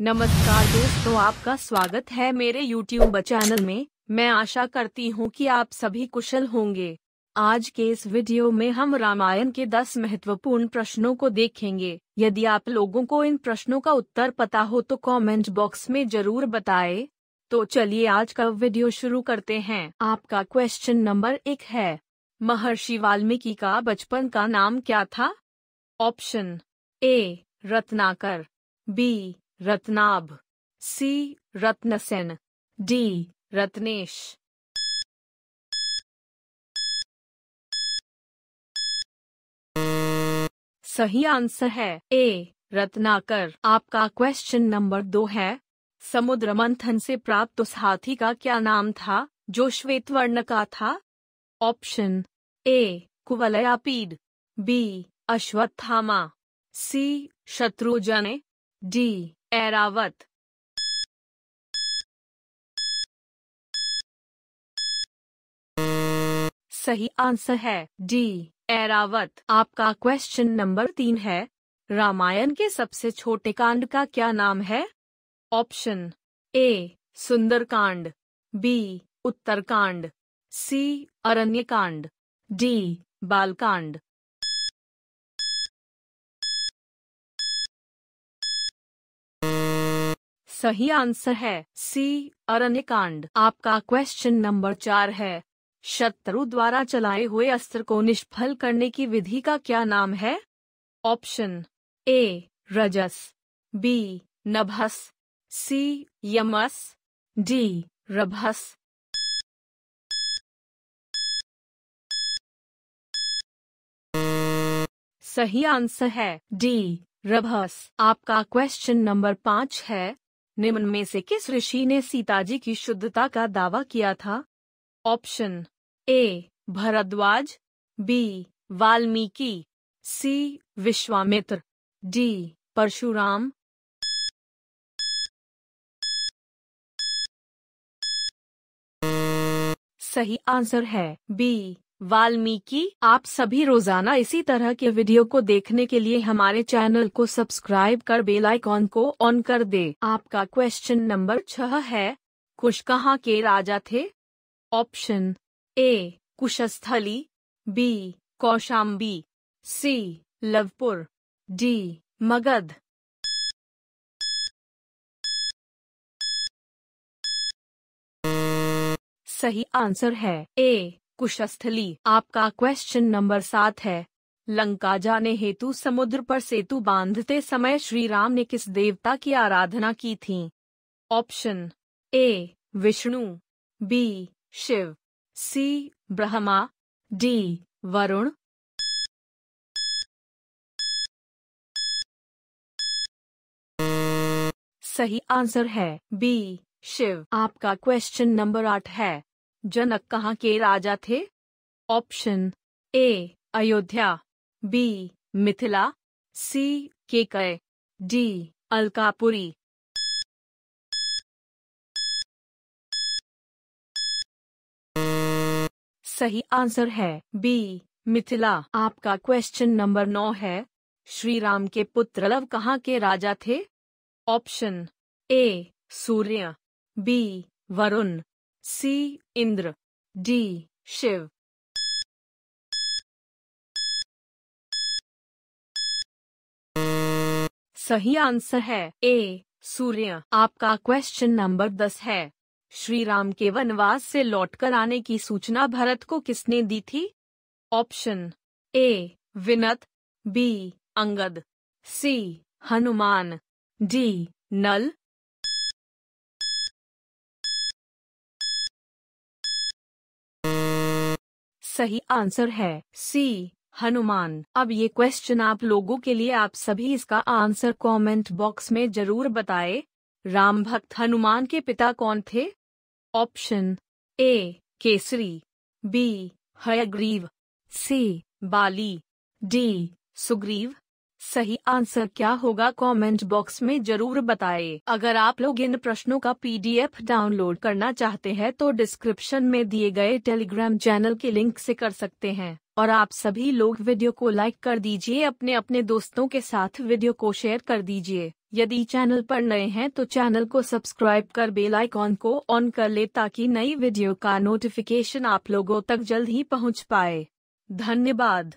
नमस्कार दोस्तों आपका स्वागत है मेरे YouTube चैनल में मैं आशा करती हूँ कि आप सभी कुशल होंगे आज के इस वीडियो में हम रामायण के 10 महत्वपूर्ण प्रश्नों को देखेंगे यदि आप लोगों को इन प्रश्नों का उत्तर पता हो तो कमेंट बॉक्स में जरूर बताएं। तो चलिए आज का वीडियो शुरू करते हैं आपका क्वेश्चन नंबर एक है महर्षि वाल्मीकि का बचपन का नाम क्या था option A Ratnakar B Ratnabh C Ratnasen D Ratnesh सही आंसर है ए रत्नाकर आपका क्वेश्चन नंबर दो है समुद्र मंथन से प्राप्त उस हाथी का क्या नाम था जो श्वेत वर्ण का था option A Kuvalayapid B Ashwatthama C Shatrujane D Airavat सही आंसर है डी एरावत आपका क्वेश्चन नंबर तीन है रामायण के सबसे छोटे कांड का क्या नाम है option A Sundarkand B Uttarkand C Aranyakand D Balkand सही आंसर है सी अरण्यकांड आपका क्वेश्चन नंबर चार है शत्रु द्वारा चलाए हुए अस्त्र को निष्फल करने की विधि का क्या नाम है ऑप्शन ए रजस बी नभस सी यमस डी रभस सही आंसर है डी रभस आपका क्वेश्चन नंबर पाँच है निम्न में से किस ऋषि ने सीताजी की शुद्धता का दावा किया था option A Bharadwaj B Valmiki C Vishwamitra D Parashuram सही आंसर है बी वाल्मीकि आप सभी रोजाना इसी तरह के वीडियो को देखने के लिए हमारे चैनल को सब्सक्राइब कर बेल आइकॉन को ऑन कर दे आपका क्वेश्चन नंबर छह है कुश कहाँ के राजा थे option A Kushasthali B Kaushambi C Lavpur D Magadh सही आंसर है ए कुशस्थली आपका क्वेश्चन नंबर सात है लंका जाने हेतु समुद्र पर सेतु बांधते समय श्री राम ने किस देवता की आराधना की थी option A Vishnu B Shiv C Brahma D Varun सही आंसर है बी शिव आपका क्वेश्चन नंबर आठ है जनक कहाँ के राजा थे option A Ayodhya B Mithila C Kekaya D Alkapuri सही आंसर है बी मिथिला आपका क्वेश्चन नंबर नौ है श्री राम के पुत्र लव कहाँ के राजा थे option A Surya B Varun C Indra D Shiv सही आंसर है ए सूर्य आपका क्वेश्चन नंबर दस है श्री राम के वनवास से लौटकर आने की सूचना भरत को किसने दी थी option A Vinat B Angad C Hanuman D Nal सही आंसर है सी हनुमान अब ये क्वेश्चन आप लोगों के लिए आप सभी इसका आंसर कमेंट बॉक्स में जरूर बताएं। राम भक्त हनुमान के पिता कौन थे option A Kesari B Hayagriv C Bali D Sugriv सही आंसर क्या होगा कमेंट बॉक्स में जरूर बताएं। अगर आप लोग इन प्रश्नों का पीडीएफ डाउनलोड करना चाहते हैं तो डिस्क्रिप्शन में दिए गए टेलीग्राम चैनल के लिंक से कर सकते हैं और आप सभी लोग वीडियो को लाइक कर दीजिए अपने अपने दोस्तों के साथ वीडियो को शेयर कर दीजिए यदि चैनल पर नए हैं तो चैनल को सब्सक्राइब कर बेल आइकॉन को ऑन कर ले ताकि नई वीडियो का नोटिफिकेशन आप लोगों तक जल्द ही पहुंच पाए धन्यवाद